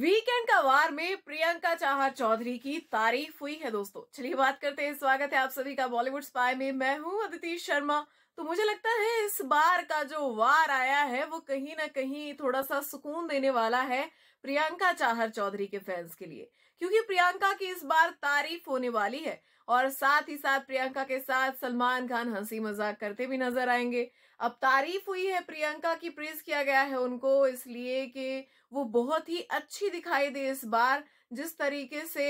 weekend का वार में प्रियंका चाहर चौधरी की तारीफ हुई है दोस्तों चलिए बात करते हैं स्वागत है आप सभी का बॉलीवुड स्पाई में मैं हूं अदिति शर्मा तो मुझे लगता है इस बार का जो वार आया है वो कहीं ना कहीं थोड़ा सा सुकून देने वाला है प्रियंका चाहर चौधरी के फैंस के लिए क्योंकि प्रियंका की इस बार तारीफ होने वाली है और साथ ही साथ प्रियंका के साथ सलमान खान हंसी मजाक करते भी नजर आएंगे अब तारीफ हुई है प्रियंका की प्रेज किया गया है उनको इसलिए कि वो बहुत ही अच्छी दिखाई दे इस बार जिस तरीके से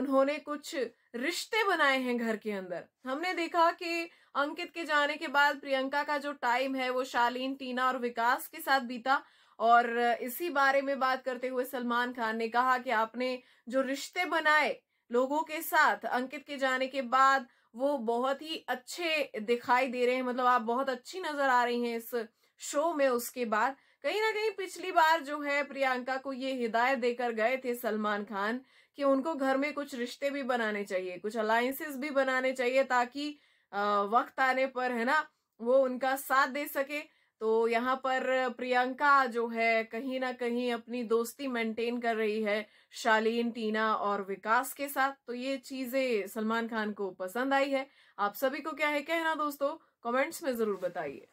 उन्होंने कुछ रिश्ते बनाए हैं घर के अंदर हमने देखा कि अंकित के जाने के बाद प्रियंका का जो टाइम है वो शालीन टीना और विकास के साथ बीता और इसी बारे में बात करते हुए सलमान खान ने कहा कि आपने जो रिश्ते बनाए लोगों के साथ अंकित के जाने के बाद वो बहुत ही अच्छे दिखाई दे रहे हैं मतलब आप बहुत अच्छी नजर आ रही हैं इस शो में उसके बाद कहीं ना कहीं पिछली बार जो है प्रियंका को ये हिदायत देकर गए थे सलमान खान कि उनको घर में कुछ रिश्ते भी बनाने चाहिए कुछ अलायंसेस भी बनाने चाहिए ताकि वक्त आने पर है ना वो उनका साथ दे सके तो यहाँ पर प्रियंका जो है कहीं ना कहीं अपनी दोस्ती मेंटेन कर रही है शालीन टीना और विकास के साथ तो ये चीजें सलमान खान को पसंद आई है आप सभी को क्या है कहना दोस्तों कमेंट्स में जरूर बताइए